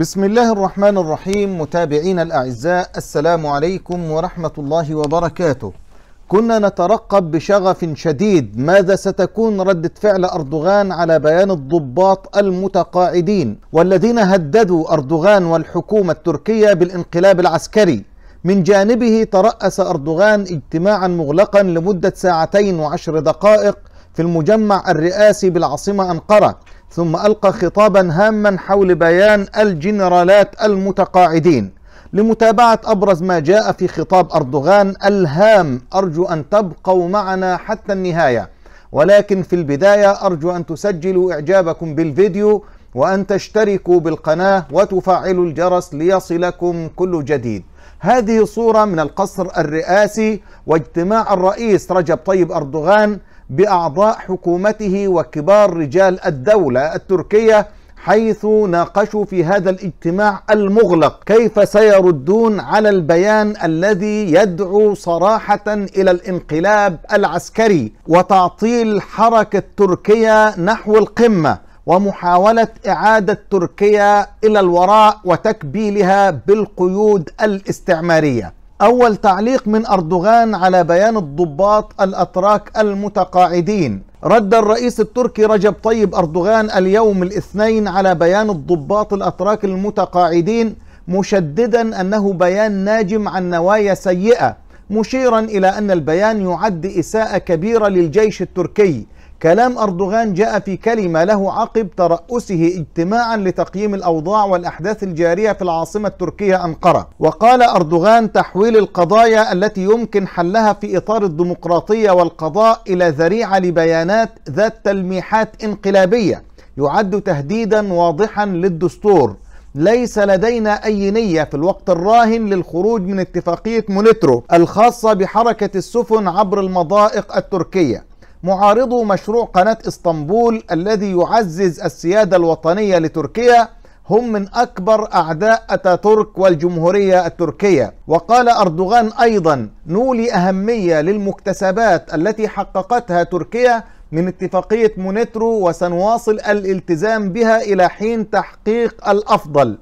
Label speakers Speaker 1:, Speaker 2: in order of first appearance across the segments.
Speaker 1: بسم الله الرحمن الرحيم متابعينا الأعزاء السلام عليكم ورحمة الله وبركاته كنا نترقب بشغف شديد ماذا ستكون ردة فعل أردوغان على بيان الضباط المتقاعدين والذين هددوا أردوغان والحكومة التركية بالانقلاب العسكري من جانبه ترأس أردوغان اجتماعا مغلقا لمدة ساعتين وعشر دقائق في المجمع الرئاسي بالعاصمة أنقرة ثم ألقى خطابا هاما حول بيان الجنرالات المتقاعدين لمتابعة أبرز ما جاء في خطاب أردوغان الهام أرجو أن تبقوا معنا حتى النهاية ولكن في البداية أرجو أن تسجلوا إعجابكم بالفيديو وأن تشتركوا بالقناة وتفعلوا الجرس ليصلكم كل جديد هذه صورة من القصر الرئاسي واجتماع الرئيس رجب طيب أردوغان باعضاء حكومته وكبار رجال الدوله التركيه حيث ناقشوا في هذا الاجتماع المغلق كيف سيردون على البيان الذي يدعو صراحه الى الانقلاب العسكري وتعطيل حركه تركيا نحو القمه ومحاوله اعاده تركيا الى الوراء وتكبيلها بالقيود الاستعماريه أول تعليق من أردوغان على بيان الضباط الأتراك المتقاعدين رد الرئيس التركي رجب طيب أردوغان اليوم الاثنين على بيان الضباط الأتراك المتقاعدين مشددا أنه بيان ناجم عن نوايا سيئة مشيرا إلى أن البيان يعد إساءة كبيرة للجيش التركي كلام أردوغان جاء في كلمة له عقب ترأسه اجتماعا لتقييم الأوضاع والأحداث الجارية في العاصمة التركية أنقرة وقال أردوغان تحويل القضايا التي يمكن حلها في إطار الديمقراطية والقضاء إلى ذريعة لبيانات ذات تلميحات انقلابية يعد تهديدا واضحا للدستور ليس لدينا أي نية في الوقت الراهن للخروج من اتفاقية مونيترو الخاصة بحركة السفن عبر المضائق التركية معارضو مشروع قناة اسطنبول الذي يعزز السيادة الوطنية لتركيا هم من أكبر أعداء أتاتورك والجمهورية التركية وقال أردوغان أيضا نولي أهمية للمكتسبات التي حققتها تركيا من اتفاقية مونيترو وسنواصل الالتزام بها إلى حين تحقيق الأفضل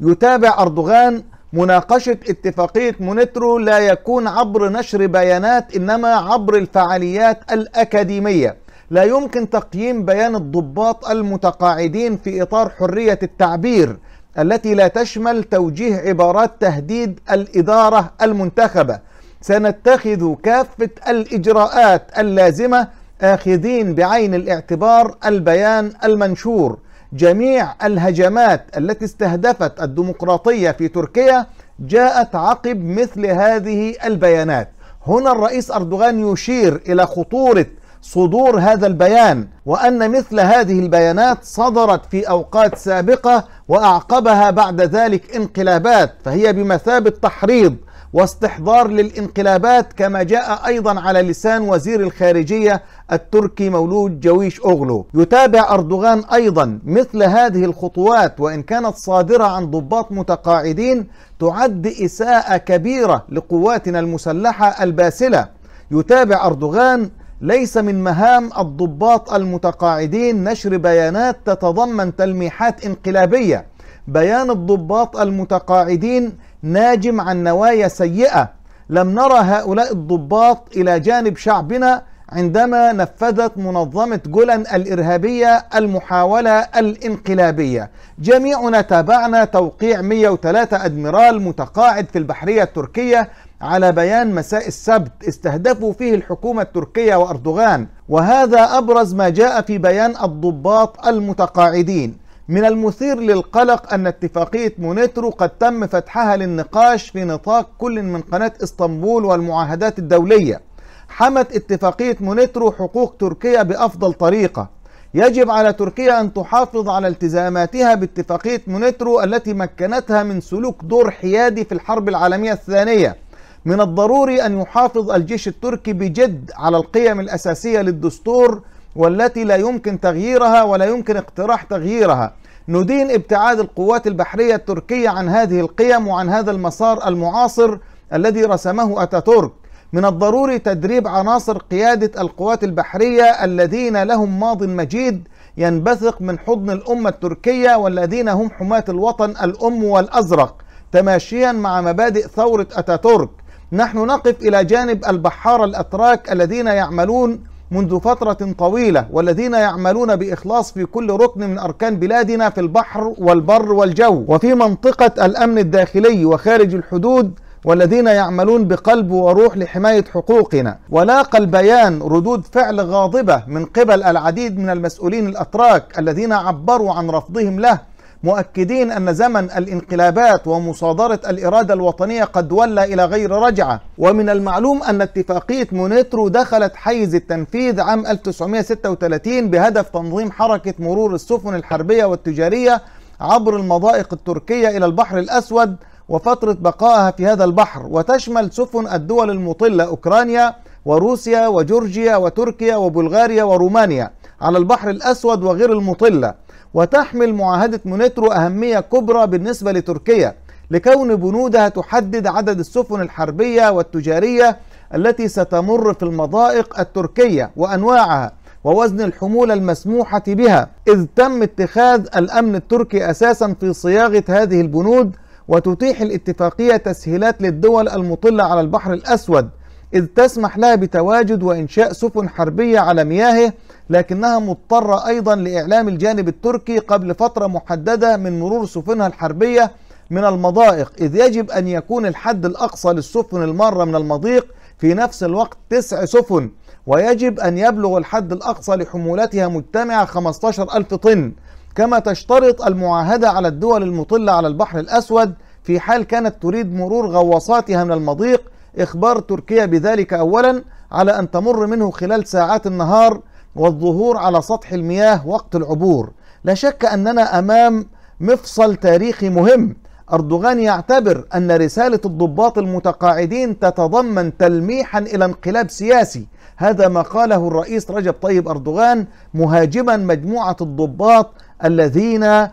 Speaker 1: يتابع أردوغان مناقشة اتفاقية مونيترو لا يكون عبر نشر بيانات إنما عبر الفعاليات الأكاديمية لا يمكن تقييم بيان الضباط المتقاعدين في إطار حرية التعبير التي لا تشمل توجيه عبارات تهديد الإدارة المنتخبة سنتخذ كافة الإجراءات اللازمة آخذين بعين الاعتبار البيان المنشور جميع الهجمات التي استهدفت الديمقراطية في تركيا جاءت عقب مثل هذه البيانات هنا الرئيس أردوغان يشير إلى خطورة صدور هذا البيان وان مثل هذه البيانات صدرت في اوقات سابقه واعقبها بعد ذلك انقلابات فهي بمثابه تحريض واستحضار للانقلابات كما جاء أيضا على لسان وزير الخارجية التركي مولود جويش أوغلو يتابع أردوغان أيضا مثل هذه الخطوات وإن كانت صادرة عن ضباط متقاعدين تعد إساءة كبيرة لقواتنا المسلحة الباسلة يتابع أردوغان ليس من مهام الضباط المتقاعدين نشر بيانات تتضمن تلميحات انقلابيه بيان الضباط المتقاعدين ناجم عن نوايا سيئة لم نرى هؤلاء الضباط إلى جانب شعبنا عندما نفذت منظمة جولان الإرهابية المحاولة الانقلابية جميعنا تابعنا توقيع 103 أدميرال متقاعد في البحرية التركية على بيان مساء السبت استهدفوا فيه الحكومة التركية وأردوغان وهذا أبرز ما جاء في بيان الضباط المتقاعدين من المثير للقلق أن اتفاقية مونيترو قد تم فتحها للنقاش في نطاق كل من قناة اسطنبول والمعاهدات الدولية حمت اتفاقية مونيترو حقوق تركيا بأفضل طريقة يجب على تركيا أن تحافظ على التزاماتها باتفاقية مونيترو التي مكنتها من سلوك دور حيادي في الحرب العالمية الثانية من الضروري أن يحافظ الجيش التركي بجد على القيم الأساسية للدستور والتي لا يمكن تغييرها ولا يمكن اقتراح تغييرها ندين ابتعاد القوات البحرية التركية عن هذه القيم وعن هذا المسار المعاصر الذي رسمه أتاتورك من الضروري تدريب عناصر قيادة القوات البحرية الذين لهم ماض مجيد ينبثق من حضن الأمة التركية والذين هم حماة الوطن الأم والأزرق تماشيا مع مبادئ ثورة أتاتورك نحن نقف إلى جانب البحارة الأتراك الذين يعملون منذ فترة طويلة والذين يعملون بإخلاص في كل ركن من أركان بلادنا في البحر والبر والجو وفي منطقة الأمن الداخلي وخارج الحدود والذين يعملون بقلب وروح لحماية حقوقنا ولاقى البيان ردود فعل غاضبة من قبل العديد من المسؤولين الأتراك الذين عبروا عن رفضهم له مؤكدين أن زمن الانقلابات ومصادرة الإرادة الوطنية قد ولى إلى غير رجعة ومن المعلوم أن اتفاقية مونيترو دخلت حيز التنفيذ عام 1936 بهدف تنظيم حركة مرور السفن الحربية والتجارية عبر المضائق التركية إلى البحر الأسود وفترة بقائها في هذا البحر وتشمل سفن الدول المطلة أوكرانيا وروسيا وجورجيا وتركيا وبلغاريا ورومانيا على البحر الأسود وغير المطلة وتحمل معاهدة مونيترو أهمية كبرى بالنسبة لتركيا لكون بنودها تحدد عدد السفن الحربية والتجارية التي ستمر في المضائق التركية وأنواعها ووزن الحمولة المسموحة بها إذ تم اتخاذ الأمن التركي أساسا في صياغة هذه البنود وتتيح الاتفاقية تسهيلات للدول المطلة على البحر الأسود إذ تسمح لها بتواجد وإنشاء سفن حربية على مياهه لكنها مضطرة أيضا لإعلام الجانب التركي قبل فترة محددة من مرور سفنها الحربية من المضائق إذ يجب أن يكون الحد الأقصى للسفن المارة من المضيق في نفس الوقت تسع سفن ويجب أن يبلغ الحد الأقصى لحمولتها مجتمعة 15 ألف طن كما تشترط المعاهدة على الدول المطلة على البحر الأسود في حال كانت تريد مرور غواصاتها من المضيق إخبار تركيا بذلك أولا على أن تمر منه خلال ساعات النهار والظهور على سطح المياه وقت العبور لا شك أننا أمام مفصل تاريخي مهم أردوغان يعتبر أن رسالة الضباط المتقاعدين تتضمن تلميحا إلى انقلاب سياسي هذا ما قاله الرئيس رجب طيب أردوغان مهاجما مجموعة الضباط الذين آه،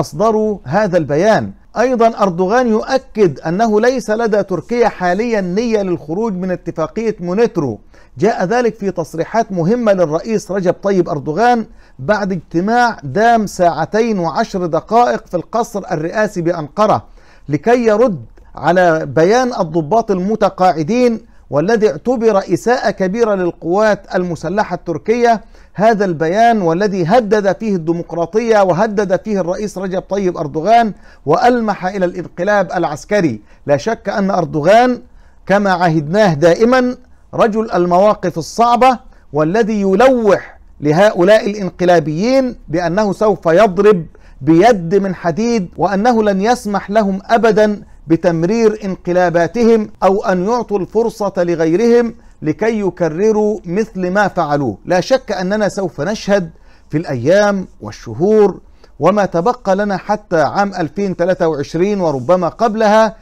Speaker 1: أصدروا هذا البيان أيضا أردوغان يؤكد أنه ليس لدى تركيا حاليا نية للخروج من اتفاقية مونيترو جاء ذلك في تصريحات مهمة للرئيس رجب طيب أردوغان بعد اجتماع دام ساعتين وعشر دقائق في القصر الرئاسي بأنقرة لكي يرد على بيان الضباط المتقاعدين والذي اعتبر إساءة كبيرة للقوات المسلحة التركية هذا البيان والذي هدد فيه الديمقراطية وهدد فيه الرئيس رجب طيب أردوغان وألمح إلى الانقلاب العسكري لا شك أن أردوغان كما عهدناه دائما رجل المواقف الصعبة والذي يلوح لهؤلاء الانقلابيين بأنه سوف يضرب بيد من حديد وأنه لن يسمح لهم أبدا بتمرير انقلاباتهم أو أن يعطوا الفرصة لغيرهم لكي يكرروا مثل ما فعلوه لا شك أننا سوف نشهد في الأيام والشهور وما تبقى لنا حتى عام 2023 وربما قبلها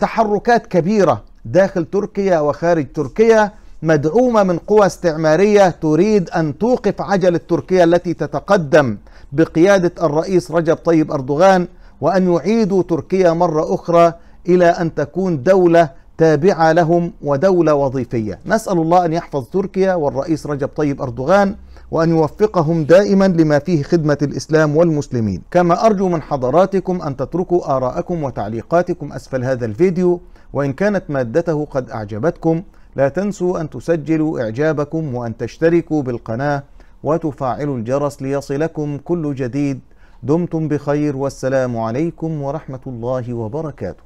Speaker 1: تحركات كبيرة داخل تركيا وخارج تركيا مدعومة من قوى استعمارية تريد أن توقف عجلة تركيا التي تتقدم بقيادة الرئيس رجب طيب أردوغان وأن يعيدوا تركيا مرة أخرى إلى أن تكون دولة تابعة لهم ودولة وظيفية نسأل الله أن يحفظ تركيا والرئيس رجب طيب أردوغان وأن يوفقهم دائما لما فيه خدمة الإسلام والمسلمين كما أرجو من حضراتكم أن تتركوا آراءكم وتعليقاتكم أسفل هذا الفيديو وإن كانت مادته قد أعجبتكم لا تنسوا أن تسجلوا إعجابكم وأن تشتركوا بالقناة وتفعلوا الجرس ليصلكم كل جديد دمتم بخير والسلام عليكم ورحمة الله وبركاته